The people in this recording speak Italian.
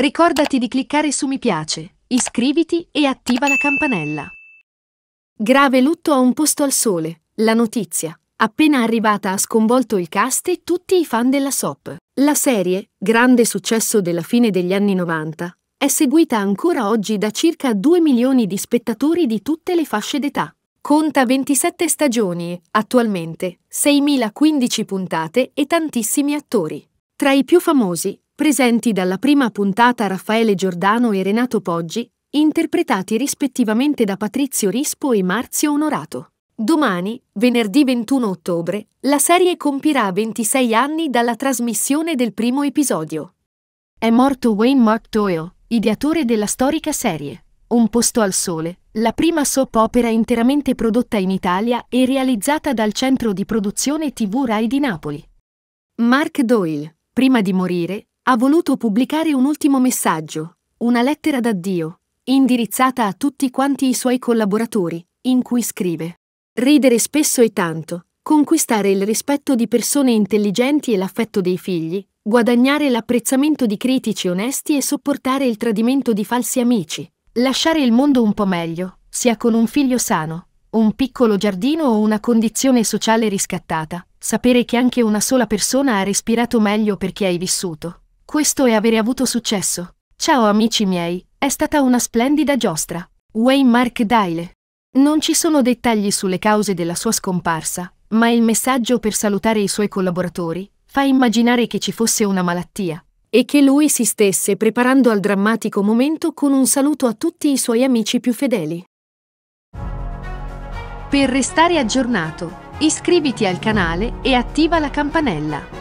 Ricordati di cliccare su mi piace, iscriviti e attiva la campanella. Grave lutto a un posto al sole, la notizia. Appena arrivata ha sconvolto il cast e tutti i fan della SOP. La serie, grande successo della fine degli anni 90, è seguita ancora oggi da circa 2 milioni di spettatori di tutte le fasce d'età. Conta 27 stagioni, attualmente 6.015 puntate e tantissimi attori. Tra i più famosi, presenti dalla prima puntata Raffaele Giordano e Renato Poggi, interpretati rispettivamente da Patrizio Rispo e Marzio Onorato. Domani, venerdì 21 ottobre, la serie compirà 26 anni dalla trasmissione del primo episodio. È morto Wayne Mark Doyle, ideatore della storica serie Un posto al sole, la prima soap opera interamente prodotta in Italia e realizzata dal centro di produzione TV Rai di Napoli. Mark Doyle, prima di morire, ha voluto pubblicare un ultimo messaggio, una lettera d'addio, indirizzata a tutti quanti i suoi collaboratori, in cui scrive Ridere spesso e tanto, conquistare il rispetto di persone intelligenti e l'affetto dei figli, guadagnare l'apprezzamento di critici onesti e sopportare il tradimento di falsi amici, lasciare il mondo un po' meglio, sia con un figlio sano, un piccolo giardino o una condizione sociale riscattata, sapere che anche una sola persona ha respirato meglio perché hai vissuto, questo è avere avuto successo. Ciao amici miei, è stata una splendida giostra. Wayne Mark Daile. Non ci sono dettagli sulle cause della sua scomparsa, ma il messaggio per salutare i suoi collaboratori fa immaginare che ci fosse una malattia e che lui si stesse preparando al drammatico momento con un saluto a tutti i suoi amici più fedeli. Per restare aggiornato, iscriviti al canale e attiva la campanella.